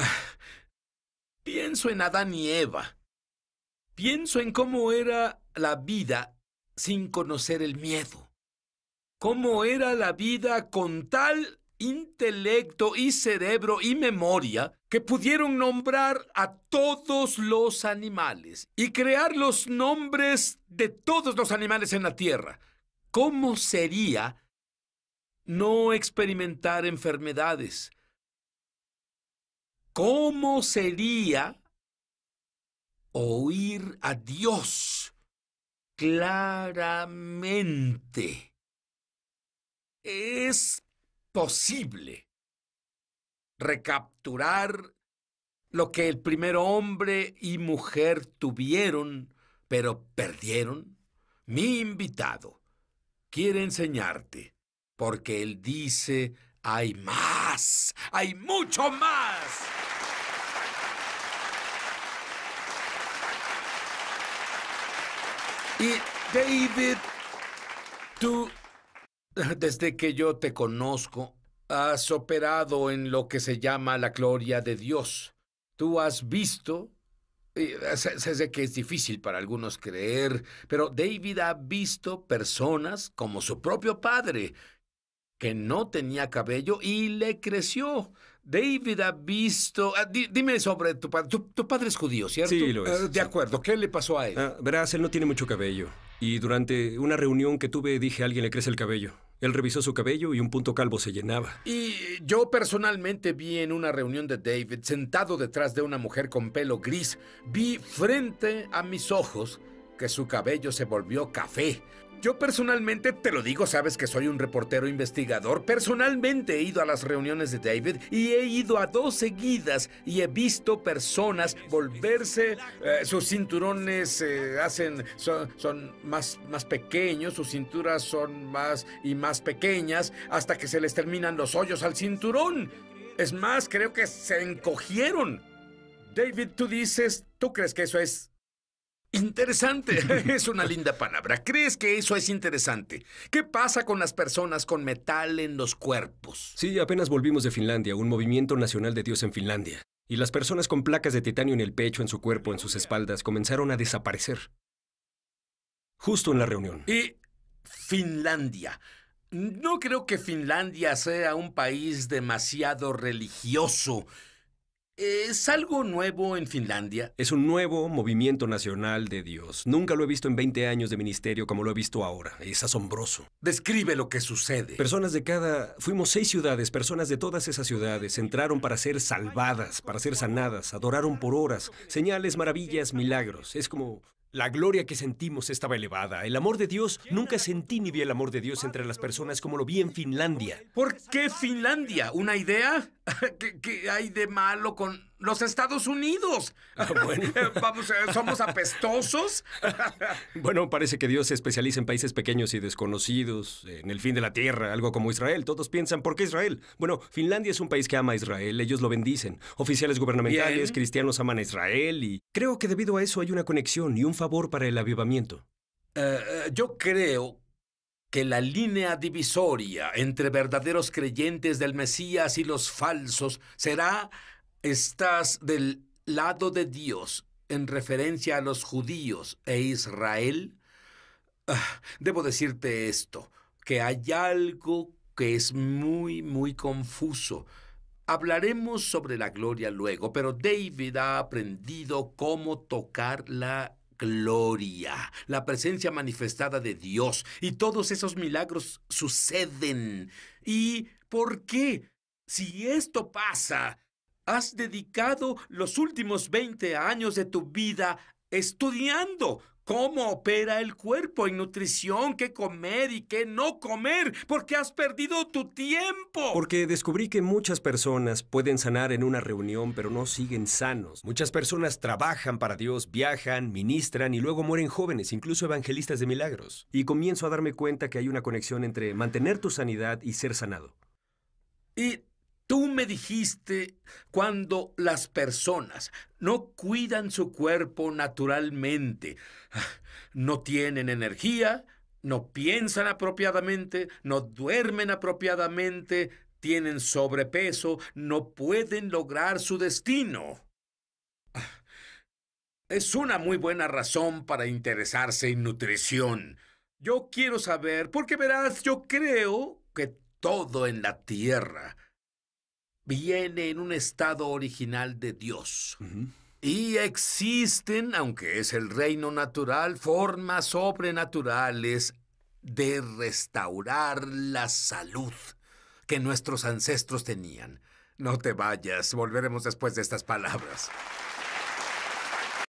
Ah, pienso en Adán y Eva. Pienso en cómo era la vida sin conocer el miedo. Cómo era la vida con tal intelecto y cerebro y memoria que pudieron nombrar a todos los animales y crear los nombres de todos los animales en la Tierra. ¿Cómo sería no experimentar enfermedades, ¿Cómo sería oír a Dios claramente? Es posible recapturar lo que el primer hombre y mujer tuvieron, pero perdieron. Mi invitado quiere enseñarte, porque él dice, hay más, hay mucho más. Y David, tú, desde que yo te conozco, has operado en lo que se llama la gloria de Dios. Tú has visto, eh, sé, que es difícil para algunos creer, pero David ha visto personas como su propio padre, que no tenía cabello y le creció. David ha visto. Ah, dime sobre tu padre. Tu, padre es judío, ¿cierto? Sí, lo ah, es. de acuerdo. ¿Qué le pasó a él? Ah, verás, él no tiene mucho cabello. Y durante una reunión que tuve dije a alguien le crece el cabello. Él revisó su cabello y un punto calvo se llenaba. Y yo personalmente vi en una reunión de David, sentado detrás de una mujer con pelo gris, vi frente a mis ojos que su cabello se volvió café. Yo personalmente, te lo digo, sabes que soy un reportero investigador, personalmente he ido a las reuniones de David y he ido a dos seguidas y he visto personas volverse, eh, sus cinturones eh, hacen, son, más, más pequeños, sus cinturas son más y más pequeñas hasta que se les terminan los hoyos al cinturón. Es más, creo que se encogieron. David, tú dices, ¿tú crees que eso es Interesante, es una linda palabra. ¿Crees que eso es interesante? ¿Qué pasa con las personas con metal en los cuerpos? Sí, apenas volvimos de Finlandia, un movimiento nacional de Dios en Finlandia. Y las personas con placas de titanio en el pecho, en su cuerpo, en sus espaldas, comenzaron a desaparecer. Justo en la reunión. Y Finlandia. No creo que Finlandia sea un país demasiado religioso. ¿Es algo nuevo en Finlandia? Es un nuevo movimiento nacional de Dios. Nunca lo he visto en 20 años de ministerio como lo he visto ahora. Es asombroso. Describe lo que sucede. Personas de cada... Fuimos seis ciudades, personas de todas esas ciudades entraron para ser salvadas, para ser sanadas, adoraron por horas, señales, maravillas, milagros. Es como... La gloria que sentimos estaba elevada. El amor de Dios, nunca sentí ni vi el amor de Dios entre las personas como lo vi en Finlandia. ¿Por qué Finlandia? ¿Una idea? ¿Qué, hay de malo con los Estados Unidos? Ah, bueno. Eh, somos apestosos. bueno, parece que Dios se especializa en países pequeños y desconocidos, en el fin de la tierra, algo como Israel. Todos piensan, ¿por qué Israel? Bueno, Finlandia es un país que ama a Israel, ellos lo bendicen. Oficiales gubernamentales, cristianos aman a Israel y creo que debido a eso hay una conexión y un favor para el avivamiento. Eh, eh, yo creo que la línea divisoria entre verdaderos creyentes del Mesías y los falsos será estás del lado de Dios en referencia a los judíos e Israel? Ah, debo decirte esto, que hay algo que es muy, muy confuso. Hablaremos sobre la gloria luego, pero David ha aprendido cómo tocar la gloria, la presencia manifestada de Dios y todos esos milagros suceden. ¿Y por qué? Si esto pasa, has dedicado los últimos 20 años de tu vida estudiando cómo opera el cuerpo en nutrición, qué comer y qué no comer, porque has perdido tu tiempo. Porque descubrí que muchas personas pueden sanar en una reunión, pero no siguen sanos. Muchas personas trabajan para Dios, viajan, ministran y luego mueren jóvenes, incluso evangelistas de milagros. Y comienzo a darme cuenta que hay una conexión entre mantener tu sanidad y ser sanado. Y Tú me dijiste cuando las personas no cuidan su cuerpo naturalmente, no tienen energía, no piensan apropiadamente, no duermen apropiadamente, tienen sobrepeso, no pueden lograr su destino. Es una muy buena razón para interesarse en nutrición. Yo quiero saber, porque verás, yo creo que todo en la Tierra viene en un estado original de Dios. Y existen, aunque es el reino natural, formas sobrenaturales de restaurar la salud que nuestros ancestros tenían. No te vayas, volveremos después de estas palabras.